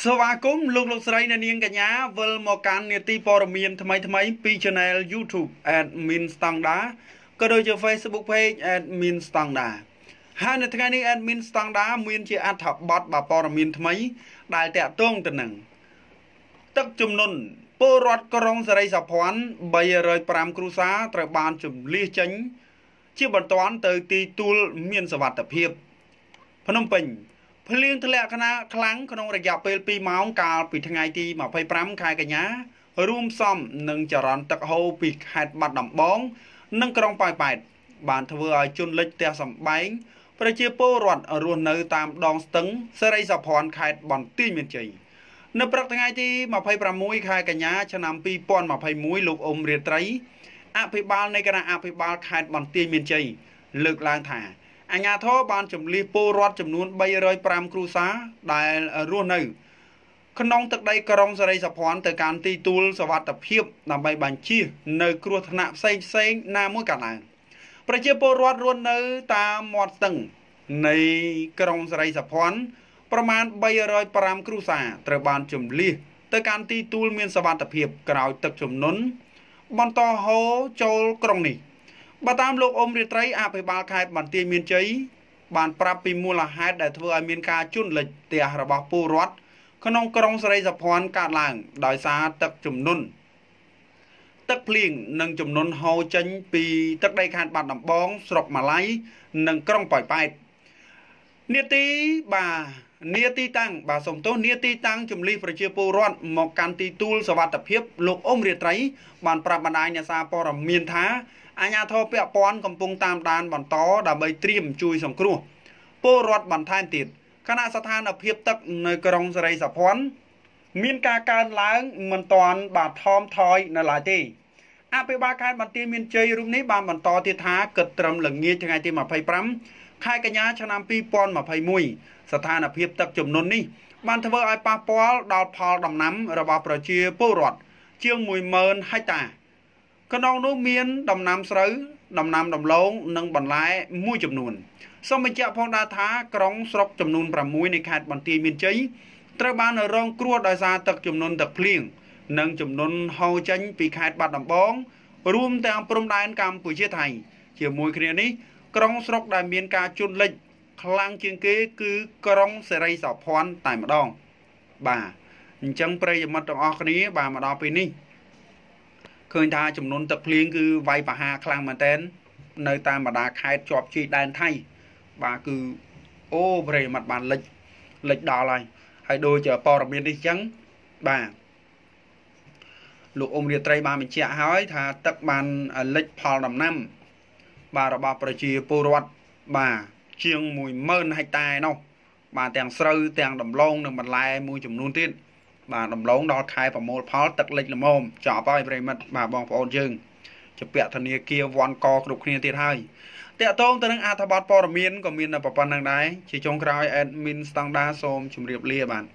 សវាគមន៍លោកលោកស្រីអ្នកនាងកញ្ញាវិលមកកាន់នេតិព័រមៀនថ្មីថ្មីពី Channel YouTube Admin Standard ក៏ដូចជា Facebook Page Admin Standard ហើយនៅថ្ងៃនេះ Admin Standard មានជាអត្ថបទបាព័រមៀនថ្មី ដែលតាក់ទងទៅនឹងទឹកជំនន់ពលរដ្ឋក្រុងសេរីសុភ័ណ្ឌ305គ្រួសារត្រូវបានជំលៀសចេញ ជាបន្ទាន់ទៅទីទួលមានសវត្ថភាពភ្នំពេញភ្លៀងធ្លាក់ខ្លាំងខ្លាំងក្នុងរយៈពេល2ម៉ោងកាលពីថ្ងៃទី25ខែកញ្ញា រួមផ្សំនឹងចរន្តទឹកហូរពីខេត្តបាត់ដំបងនិងក្រុងប៉ោយប៉ែតបានធ្វើឲ្យជន់លិចផ្ទះសម្បែងប្រជាពលរដ្ឋរស់នៅតាមដងស្ទឹងសេរីសុភ័ណ្ឌខេត្តបន្ទាយមានជ័យនៅព្រឹកថ្ងៃទី26ខែកញ្ញាឆ្នាំ2021លោកអ៊ំរាត្រីអភិបាលនៃគណៈអភិបាលខេត្តបន្ទាយមានជ័យលើកឡើងថាអាជ្ញាធរបានចម្លៀសពលរដ្ឋចំនួន305គ្រួសារដែលរស់នៅក្នុងទឹកដីក្រុងសេរីសុភ័ណ្ឌទៅកាន់ទីទួលសវត្ថភាពដើម្បីបញ្ជៀសនៅ គ្រោះថ្នាក់ផ្សេងផ្សេងណាមួយកើតឡើងប្រជាពលរដ្ឋរស់នៅតាមមាត់ស្ទឹងនៃក្រុងសេរីសុភ័ណ្ឌប្រមាណ305គ្រួសារត្រូវបានចម្លៀសទៅកាន់ទីទួលមានសវត្ថភាពក្រោយទឹកជំនន់បន្តហូរចូលក្រុងនេះ។បើតាមលោកអ៊ំរាត្រីអភិបាលខេត្តបន្ទាយមានជ័យបានប្រាប់ពីមូលហេតុដែលធ្វើឲ្យមានការជន់លិចផ្ទះរបស់ពលរដ្ឋក្នុងក្រុងសរីសភ័ណ្ឌកើតឡើង ដោយសារទឹកជំនន់ទឹកភ្លៀងនិងជំនន់ហូរចេញពី ទឹកដីខេត្តបាត់ដំបងស្រុកម៉ាឡៃនិងក្រុងប៉ោយប៉ែតនេតិបាទនេតិតាំងបាទសំទោសនេតិតាំងជំលីប្រជាពលរដ្ឋមកកាន់ទីទួលសវត្ថភាពលោកអ៊ំរាត្រី បានប្រាប់បណ្ដាញអ្នកសារព័ត៌មានថាអាជ្ញាធរពាក់ព័ន្ធកំពុងតាមដានបន្តដើម្បីត្រៀមជួយសង្គ្រោះពលរដ្ឋបន្ថែមទៀតគណៈស្ថានភាពទឹកនៅក្រុងសរីសភ័ណ្ឌមានការកើនឡើងមិនទាន់បានថមថយ នៅឡើយទេអភិបាលខេត្តបន្ទាយមានជ័យរូបនេះបានបន្តទៀតថាគិតត្រឹមល្ងាចថ្ងៃទី25ខែកញ្ញាឆ្នាំ2021ស្ថានភាពទឹកចំនួននេះបានធ្វើឲ្យប៉ះពាល់ដល់ផល ដំណាំ របស់ប្រជាពលរដ្ឋជាង10000ហិកតាក្នុងនោះមានដំណាំស្រូវដំណាំដំឡូងនិងបន្លែមួយចំនួនសូមបញ្ជាក់ផងដែរថាក្រុងស្រុកចំនួន6នៃខេត្តបន្ទាយមានជ័យត្រូវបានរងគ្រោះដោយសារទឹកចំនួនទឹកភ្លៀងនិងចំនួនហូរចេញពីខេត្តបាត់ដំបង រួមទាំងព្រំដែនកម្ពុជាថៃ ជាមួយគ្នានេះក្រុងស្រុកដែលមានការជន់លិចខ្លាំងជាងគេគឺក្រុងសេរីសោភ័ណ្ឌតែម្ដង បាទអញ្ចឹងប្រិយមិត្តទាំងអស់គ្នាបាទមកដល់ពេលនេះឃើញថាចំនួនទឹកភ្លៀងគឺវាយប្រហារខ្លាំងមែនតើនៅតាមបណ្ដាខេត្តជាប់ជាយដែនថៃបាទគឺអូប្រេមិនបានលិចលិចដល់ហើយហើយដូចជាព័ត៌មាននេះអញ្ចឹងបាទលោកអ៊ុំរាត្រីបានបញ្ជាក់ហើយ ថាទឹកបានលិចផលដំណាំបាទរបស់ប្រជាពលរដ្ឋបាទជាង10000ហិកតាឯនោះបាទទាំងស្រូវទាំងដំឡូងនិងបន្លែ មួយចំនួនទៀតបាទដំឡូងដល់ខែប្រមូលផលទឹកលិចល្មមចប់ហើយប្រិមិត្តបាទបងប្អូនយើងជាពាក្យធនាគារវ៉ាន់កគ្រប់គ្នាទៀតហើយតាក់ទងទៅនឹងអត្ថបទព័ត៌មានក៏មានតែប៉ុណ្្នឹងដែរជាចុងក្រោយ admin ស្តង់ដាសូមជម្រាបលាបាទ